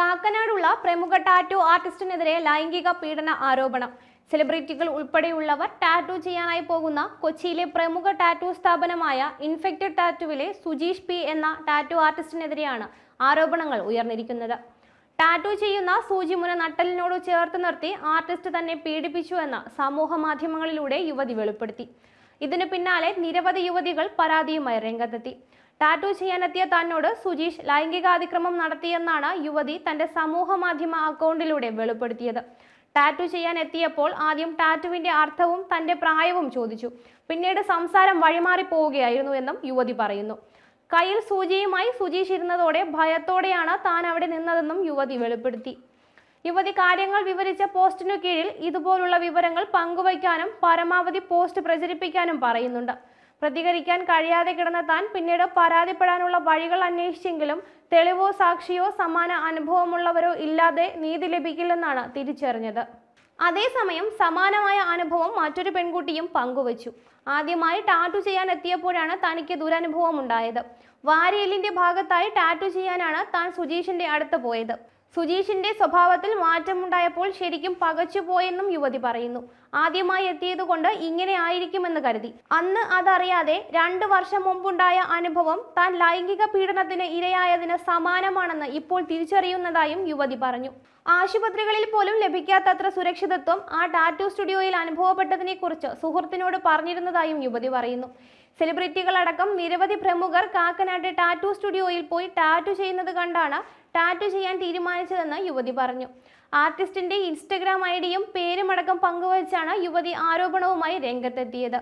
കാക്കനാടുള്ള പ്രമുഖ ടാറ്റോ ആർട്ടിസ്റ്റിനെതിരെ ലൈംഗിക പീഡന ആരോപണം സെലിബ്രിറ്റികൾ ഉൾപ്പെടെയുള്ളവർ ടാറ്റു ചെയ്യാനായി പോകുന്ന കൊച്ചിയിലെ പ്രമുഖ ടാറ്റു സ്ഥാപനമായ ഇൻഫെക്റ്റഡ് ടാറ്റുവിലെ സുജീഷ് പി എന്ന ടാറ്റു ആർട്ടിസ്റ്റിനെതിരെയാണ് ആരോപണങ്ങൾ ഉയർന്നിരിക്കുന്നത് ടാറ്റു ചെയ്യുന്ന സൂചിമുന നട്ടലിനോട് ചേർത്ത് നിർത്തി ആർട്ടിസ്റ്റ് തന്നെ എന്ന സമൂഹ മാധ്യമങ്ങളിലൂടെ യുവതി വെളിപ്പെടുത്തി ഇതിനു പിന്നാലെ നിരവധി യുവതികൾ പരാതിയുമായി രംഗത്തെത്തി ടാറ്റു ചെയ്യാനെത്തിയ തന്നോട് സുജീഷ് ലൈംഗികാതിക്രമം നടത്തിയെന്നാണ് യുവതി തന്റെ സമൂഹ മാധ്യമ അക്കൗണ്ടിലൂടെ വെളിപ്പെടുത്തിയത് ടാറ്റു ചെയ്യാൻ എത്തിയപ്പോൾ ആദ്യം ടാറ്റുവിന്റെ അർത്ഥവും തന്റെ പ്രായവും ചോദിച്ചു പിന്നീട് സംസാരം വഴിമാറി പോവുകയായിരുന്നു എന്നും യുവതി പറയുന്നു കയ്യിൽ സൂചിയുമായി സുജീഷ് ഇരുന്നതോടെ ഭയത്തോടെയാണ് താൻ അവിടെ നിന്നതെന്നും യുവതി വെളിപ്പെടുത്തി യുവതി കാര്യങ്ങൾ വിവരിച്ച പോസ്റ്റിനു കീഴിൽ ഇതുപോലുള്ള വിവരങ്ങൾ പങ്കുവയ്ക്കാനും പരമാവധി പോസ്റ്റ് പ്രചരിപ്പിക്കാനും പറയുന്നുണ്ട് പ്രതികരിക്കാൻ കഴിയാതെ കിടന്ന താൻ പിന്നീട് പരാതിപ്പെടാനുള്ള വഴികൾ അന്വേഷിച്ചെങ്കിലും തെളിവോ സാക്ഷിയോ സമാന അനുഭവമുള്ളവരോ ഇല്ലാതെ നീതി ലഭിക്കില്ലെന്നാണ് തിരിച്ചറിഞ്ഞത് അതേസമയം സമാനമായ അനുഭവം മറ്റൊരു പെൺകുട്ടിയും പങ്കുവച്ചു ആദ്യമായി ടാറ്റു ചെയ്യാൻ എത്തിയപ്പോഴാണ് തനിക്ക് ദുരനുഭവം ഉണ്ടായത് വാരിയലിന്റെ ഭാഗത്തായി ടാറ്റു ചെയ്യാനാണ് താൻ സുജീഷിന്റെ അടുത്ത് പോയത് സുജീഷിന്റെ സ്വഭാവത്തിൽ മാറ്റമുണ്ടായപ്പോൾ ശരിക്കും പകച്ചുപോയെന്നും യുവതി പറയുന്നു ആദ്യമായി എത്തിയത് കൊണ്ട് ഇങ്ങനെ ആയിരിക്കുമെന്ന് കരുതി അന്ന് അതറിയാതെ രണ്ടു വർഷം മുമ്പുണ്ടായ അനുഭവം താൻ ലൈംഗിക പീഡനത്തിന് ഇരയായതിന് സമാനമാണെന്ന് ഇപ്പോൾ തിരിച്ചറിയുന്നതായും യുവതി പറഞ്ഞു ആശുപത്രികളിൽ പോലും ലഭിക്കാത്തത്ര സുരക്ഷിതത്വം ആ ടാറ്റു സ്റ്റുഡിയോയിൽ അനുഭവപ്പെട്ടതിനെക്കുറിച്ച് സുഹൃത്തിനോട് പറഞ്ഞിരുന്നതായും യുവതി പറയുന്നു സെലിബ്രിറ്റികളടക്കം നിരവധി പ്രമുഖർ കാക്കനാട് ടാറ്റു സ്റ്റുഡിയോയിൽ പോയി ടാറ്റു ചെയ്യുന്നത് കണ്ടാണ് ടാറ്റു ചെയ്യാൻ തീരുമാനിച്ചതെന്ന് യുവതി പറഞ്ഞു ആർട്ടിസ്റ്റിന്റെ ഇൻസ്റ്റഗ്രാം ഐഡിയും പേരുമടക്കം പങ്കുവച്ചാണ് യുവതി ആരോപണവുമായി രംഗത്തെത്തിയത്